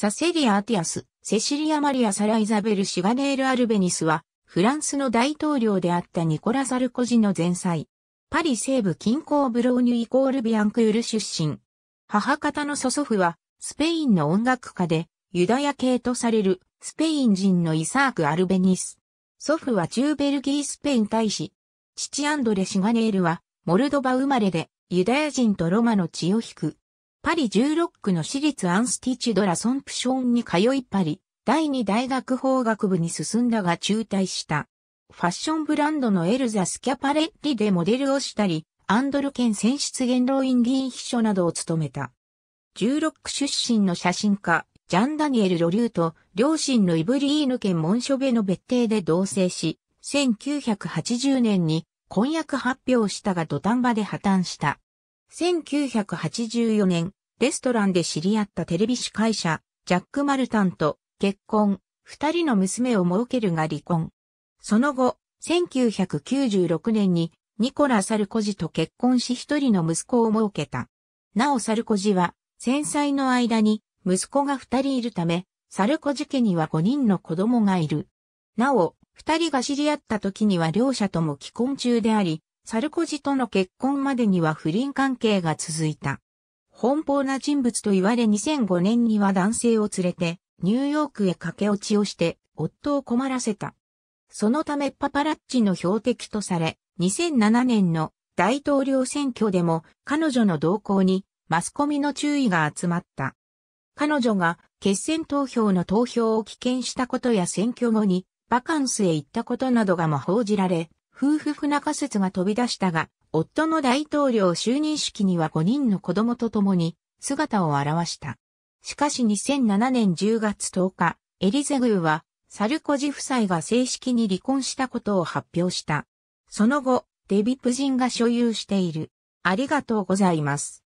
サセリア・アティアス、セシリア・マリア・サラ・イザベル・シガネール・アルベニスは、フランスの大統領であったニコラ・サルコジの前妻。パリ西部近郊ブローニュイコールビアンクール出身。母方の祖祖父は、スペインの音楽家で、ユダヤ系とされる、スペイン人のイサーク・アルベニス。祖父は中ベルギースペイン大使。父アンドレ・シガネールは、モルドバ生まれで、ユダヤ人とロマの血を引く。パリ16区の私立アンスティチドラ・ソンプションに通いパリ、第二大学法学部に進んだが中退した。ファッションブランドのエルザ・スキャパレッリでモデルをしたり、アンドル県選出元老院議員秘書などを務めた。16区出身の写真家、ジャン・ダニエル・ロリューと両親のイブリーヌ県モンショベの別邸で同棲し、1980年に婚約発表したが土壇場で破綻した。1984年、レストランで知り合ったテレビ司会者、ジャック・マルタンと結婚、二人の娘を設けるが離婚。その後、1996年にニコラ・サルコジと結婚し一人の息子を設けた。なおサルコジは、戦災の間に息子が二人いるため、サルコジ家には五人の子供がいる。なお、二人が知り合った時には両者とも既婚中であり、サルコジとの結婚までには不倫関係が続いた。奔放な人物と言われ2005年には男性を連れてニューヨークへ駆け落ちをして夫を困らせた。そのためパパラッチの標的とされ、2007年の大統領選挙でも彼女の動向にマスコミの注意が集まった。彼女が決選投票の投票を棄権したことや選挙後にバカンスへ行ったことなどがも報じられ、夫婦不仲説が飛び出したが、夫の大統領就任式には5人の子供と共に姿を現した。しかし2007年10月10日、エリゼグーは、サルコジ夫妻が正式に離婚したことを発表した。その後、デヴィ夫人が所有している。ありがとうございます。